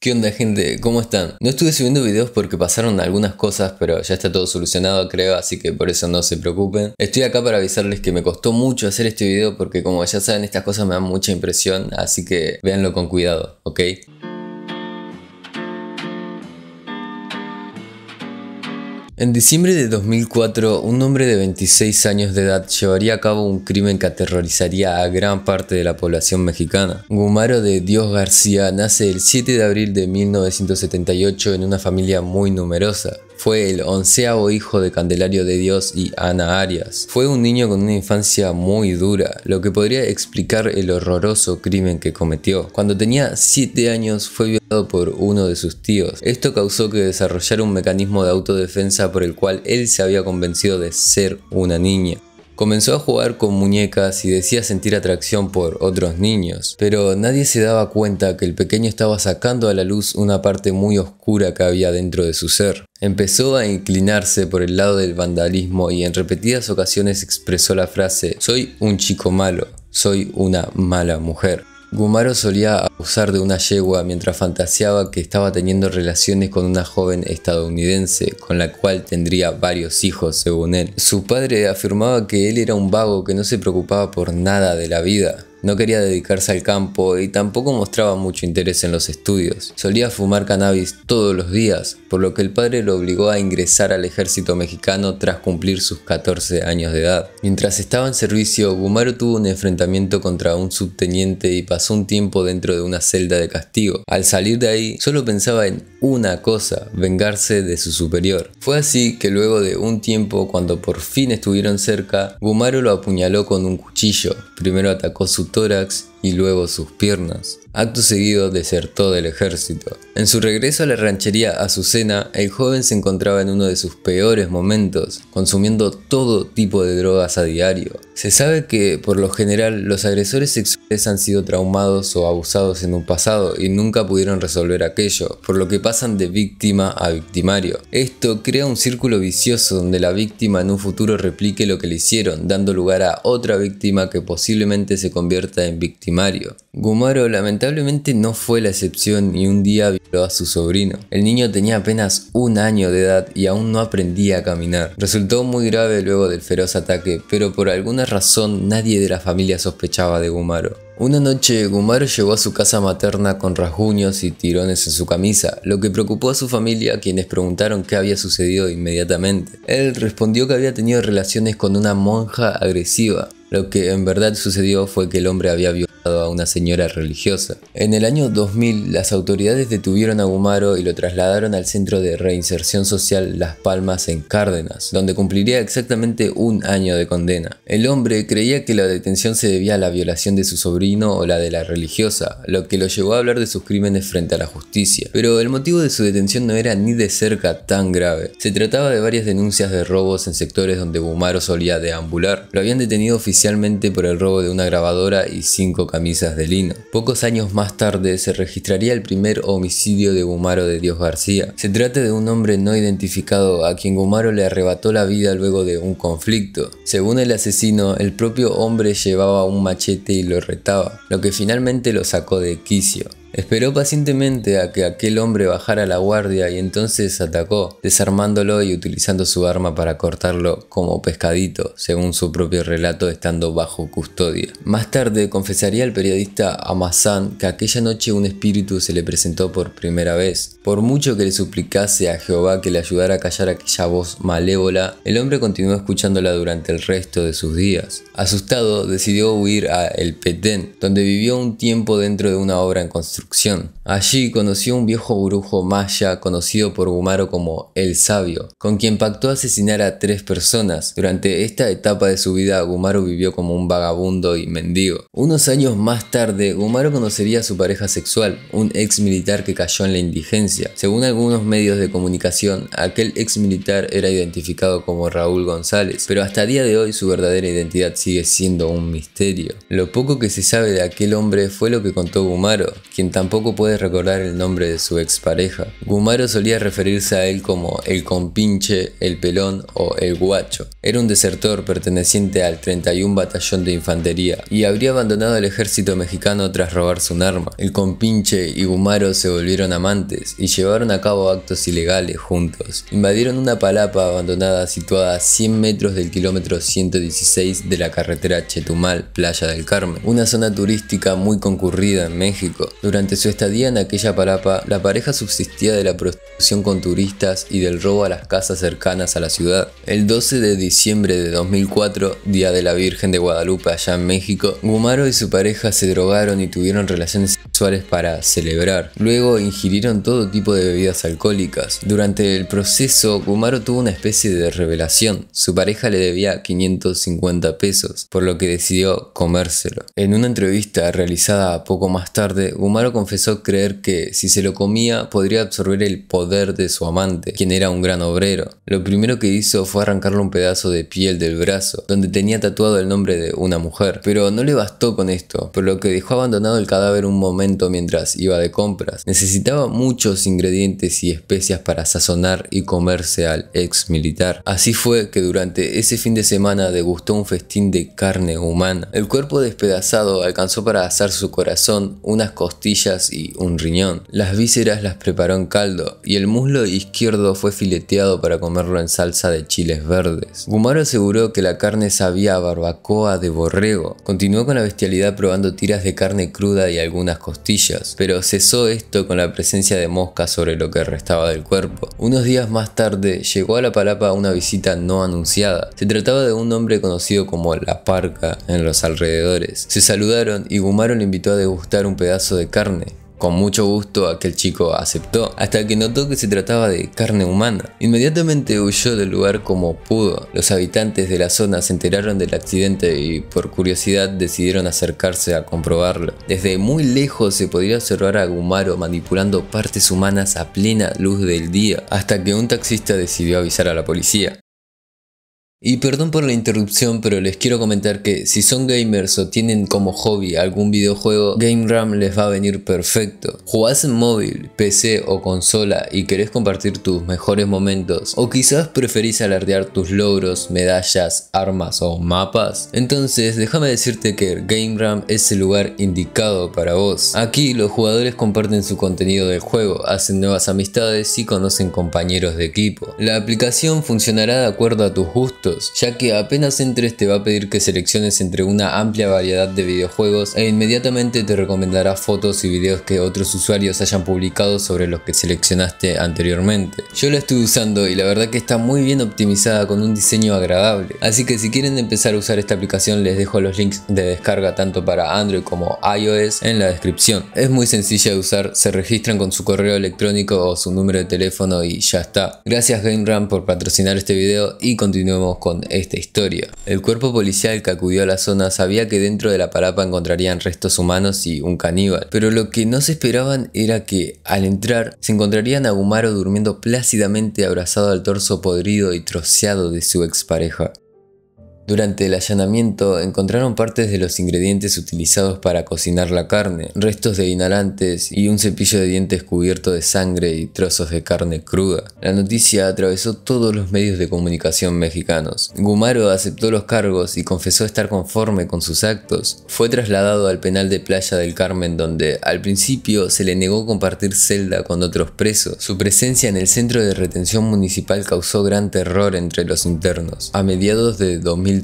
¿Qué onda gente? ¿Cómo están? No estuve subiendo videos porque pasaron algunas cosas, pero ya está todo solucionado creo, así que por eso no se preocupen. Estoy acá para avisarles que me costó mucho hacer este video porque como ya saben estas cosas me dan mucha impresión, así que véanlo con cuidado, ¿ok? En diciembre de 2004, un hombre de 26 años de edad llevaría a cabo un crimen que aterrorizaría a gran parte de la población mexicana. Gumaro de Dios García nace el 7 de abril de 1978 en una familia muy numerosa. Fue el onceavo hijo de Candelario de Dios y Ana Arias. Fue un niño con una infancia muy dura, lo que podría explicar el horroroso crimen que cometió. Cuando tenía 7 años fue violado por uno de sus tíos. Esto causó que desarrollara un mecanismo de autodefensa por el cual él se había convencido de ser una niña. Comenzó a jugar con muñecas y decía sentir atracción por otros niños, pero nadie se daba cuenta que el pequeño estaba sacando a la luz una parte muy oscura que había dentro de su ser. Empezó a inclinarse por el lado del vandalismo y en repetidas ocasiones expresó la frase, soy un chico malo, soy una mala mujer. Gumaro solía abusar de una yegua mientras fantaseaba que estaba teniendo relaciones con una joven estadounidense con la cual tendría varios hijos, según él. Su padre afirmaba que él era un vago que no se preocupaba por nada de la vida, no quería dedicarse al campo y tampoco mostraba mucho interés en los estudios. Solía fumar cannabis todos los días, por lo que el padre lo obligó a ingresar al ejército mexicano tras cumplir sus 14 años de edad. Mientras estaba en servicio, Gumaro tuvo un enfrentamiento contra un subteniente y pasó un tiempo dentro de una celda de castigo. Al salir de ahí, solo pensaba en una cosa, vengarse de su superior. Fue así que luego de un tiempo, cuando por fin estuvieron cerca, Gumaro lo apuñaló con un cuchillo. Primero atacó su do tórax y luego sus piernas. Acto seguido desertó del ejército. En su regreso a la ranchería Azucena, el joven se encontraba en uno de sus peores momentos, consumiendo todo tipo de drogas a diario. Se sabe que, por lo general, los agresores sexuales han sido traumados o abusados en un pasado y nunca pudieron resolver aquello, por lo que pasan de víctima a victimario. Esto crea un círculo vicioso donde la víctima en un futuro replique lo que le hicieron, dando lugar a otra víctima que posiblemente se convierta en víctima Gumaro lamentablemente no fue la excepción y un día violó a su sobrino. El niño tenía apenas un año de edad y aún no aprendía a caminar. Resultó muy grave luego del feroz ataque, pero por alguna razón nadie de la familia sospechaba de Gumaro. Una noche, Gumaro llegó a su casa materna con rasguños y tirones en su camisa, lo que preocupó a su familia, quienes preguntaron qué había sucedido inmediatamente. Él respondió que había tenido relaciones con una monja agresiva. Lo que en verdad sucedió fue que el hombre había violado a una señora religiosa. En el año 2000, las autoridades detuvieron a Gumaro y lo trasladaron al Centro de Reinserción Social Las Palmas en Cárdenas, donde cumpliría exactamente un año de condena. El hombre creía que la detención se debía a la violación de su sobrino o la de la religiosa, lo que lo llevó a hablar de sus crímenes frente a la justicia. Pero el motivo de su detención no era ni de cerca tan grave. Se trataba de varias denuncias de robos en sectores donde Gumaro solía deambular. Lo habían detenido oficialmente por el robo de una grabadora y cinco camisas de lino. Pocos años más tarde se registraría el primer homicidio de Gumaro de Dios García. Se trata de un hombre no identificado a quien Gumaro le arrebató la vida luego de un conflicto. Según el asesino, el propio hombre llevaba un machete y lo retaba, lo que finalmente lo sacó de quicio. Esperó pacientemente a que aquel hombre bajara la guardia y entonces atacó, desarmándolo y utilizando su arma para cortarlo como pescadito, según su propio relato estando bajo custodia. Más tarde confesaría al periodista Amazán que aquella noche un espíritu se le presentó por primera vez. Por mucho que le suplicase a Jehová que le ayudara a callar aquella voz malévola, el hombre continuó escuchándola durante el resto de sus días. Asustado, decidió huir a El Petén, donde vivió un tiempo dentro de una obra en construcción Allí conoció a un viejo brujo maya conocido por Gumaro como El Sabio, con quien pactó asesinar a tres personas. Durante esta etapa de su vida, Gumaro vivió como un vagabundo y mendigo. Unos años más tarde, Gumaro conocería a su pareja sexual, un ex militar que cayó en la indigencia. Según algunos medios de comunicación, aquel ex militar era identificado como Raúl González, pero hasta el día de hoy su verdadera identidad sigue siendo un misterio. Lo poco que se sabe de aquel hombre fue lo que contó Gumaro, quien tampoco puede recordar el nombre de su expareja. Gumaro solía referirse a él como el compinche, el pelón o el guacho. Era un desertor perteneciente al 31 Batallón de Infantería y habría abandonado el ejército mexicano tras robar su arma. El compinche y Gumaro se volvieron amantes y llevaron a cabo actos ilegales juntos. Invadieron una palapa abandonada situada a 100 metros del kilómetro 116 de la carretera Chetumal, Playa del Carmen, una zona turística muy concurrida en México. Durante durante su estadía en aquella palapa, la pareja subsistía de la prostitución con turistas y del robo a las casas cercanas a la ciudad. El 12 de diciembre de 2004, día de la Virgen de Guadalupe allá en México, Gumaro y su pareja se drogaron y tuvieron relaciones sexuales para celebrar. Luego ingirieron todo tipo de bebidas alcohólicas. Durante el proceso, Gumaro tuvo una especie de revelación. Su pareja le debía 550 pesos, por lo que decidió comérselo. En una entrevista realizada poco más tarde, Gumaro confesó creer que, si se lo comía, podría absorber el poder de su amante, quien era un gran obrero. Lo primero que hizo fue arrancarle un pedazo de piel del brazo, donde tenía tatuado el nombre de una mujer. Pero no le bastó con esto, por lo que dejó abandonado el cadáver un momento mientras iba de compras. Necesitaba muchos ingredientes y especias para sazonar y comerse al ex militar. Así fue que durante ese fin de semana degustó un festín de carne humana. El cuerpo despedazado alcanzó para asar su corazón, unas costillas y un riñón. Las vísceras las preparó en caldo y el muslo izquierdo fue fileteado para comerlo en salsa de chiles verdes. Gumaro aseguró que la carne sabía a barbacoa de borrego. Continuó con la bestialidad probando tiras de carne cruda y algunas costillas, pero cesó esto con la presencia de moscas sobre lo que restaba del cuerpo. Unos días más tarde llegó a la palapa una visita no anunciada. Se trataba de un hombre conocido como La Parca en los alrededores. Se saludaron y Gumaro le invitó a degustar un pedazo de carne con mucho gusto aquel chico aceptó, hasta que notó que se trataba de carne humana. Inmediatamente huyó del lugar como pudo. Los habitantes de la zona se enteraron del accidente y por curiosidad decidieron acercarse a comprobarlo. Desde muy lejos se podía observar a Gumaro manipulando partes humanas a plena luz del día, hasta que un taxista decidió avisar a la policía. Y perdón por la interrupción, pero les quiero comentar que si son gamers o tienen como hobby algún videojuego, Gameram les va a venir perfecto. Jugás en móvil, PC o consola y querés compartir tus mejores momentos, o quizás preferís alardear tus logros, medallas, armas o mapas, entonces déjame decirte que Gameram es el lugar indicado para vos. Aquí los jugadores comparten su contenido del juego, hacen nuevas amistades y conocen compañeros de equipo. La aplicación funcionará de acuerdo a tus gustos ya que apenas entres te va a pedir que selecciones entre una amplia variedad de videojuegos e inmediatamente te recomendará fotos y videos que otros usuarios hayan publicado sobre los que seleccionaste anteriormente. Yo la estoy usando y la verdad que está muy bien optimizada con un diseño agradable, así que si quieren empezar a usar esta aplicación les dejo los links de descarga tanto para Android como iOS en la descripción. Es muy sencilla de usar, se registran con su correo electrónico o su número de teléfono y ya está. Gracias GameRAM por patrocinar este video y continuemos con esta historia. El cuerpo policial que acudió a la zona sabía que dentro de la parapa encontrarían restos humanos y un caníbal, pero lo que no se esperaban era que al entrar se encontrarían a Gumaro durmiendo plácidamente abrazado al torso podrido y troceado de su expareja. Durante el allanamiento encontraron partes de los ingredientes utilizados para cocinar la carne, restos de inhalantes y un cepillo de dientes cubierto de sangre y trozos de carne cruda. La noticia atravesó todos los medios de comunicación mexicanos. Gumaro aceptó los cargos y confesó estar conforme con sus actos. Fue trasladado al penal de Playa del Carmen donde al principio se le negó compartir celda con otros presos. Su presencia en el centro de retención municipal causó gran terror entre los internos. A mediados de 2000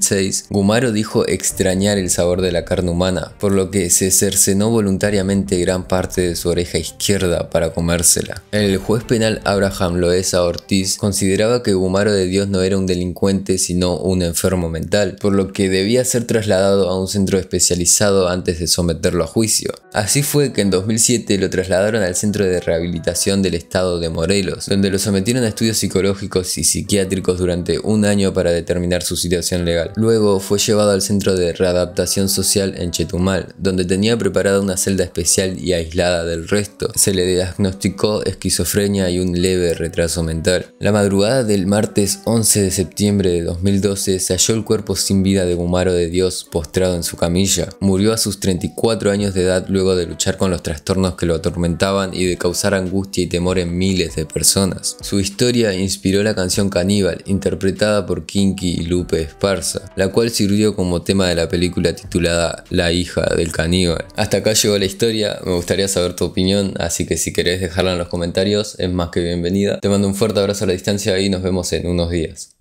Gumaro dijo extrañar el sabor de la carne humana, por lo que se cercenó voluntariamente gran parte de su oreja izquierda para comérsela. El juez penal Abraham Loesa Ortiz consideraba que Gumaro de Dios no era un delincuente sino un enfermo mental, por lo que debía ser trasladado a un centro especializado antes de someterlo a juicio. Así fue que en 2007 lo trasladaron al Centro de Rehabilitación del Estado de Morelos, donde lo sometieron a estudios psicológicos y psiquiátricos durante un año para determinar su situación legal. Luego fue llevado al centro de readaptación social en Chetumal, donde tenía preparada una celda especial y aislada del resto. Se le diagnosticó esquizofrenia y un leve retraso mental. La madrugada del martes 11 de septiembre de 2012 se halló el cuerpo sin vida de Gumaro de Dios postrado en su camilla. Murió a sus 34 años de edad luego de luchar con los trastornos que lo atormentaban y de causar angustia y temor en miles de personas. Su historia inspiró la canción Caníbal, interpretada por Kinky y Lupe Esparza la cual sirvió como tema de la película titulada La hija del caníbal. Hasta acá llegó la historia, me gustaría saber tu opinión, así que si querés dejarla en los comentarios es más que bienvenida. Te mando un fuerte abrazo a la distancia y nos vemos en unos días.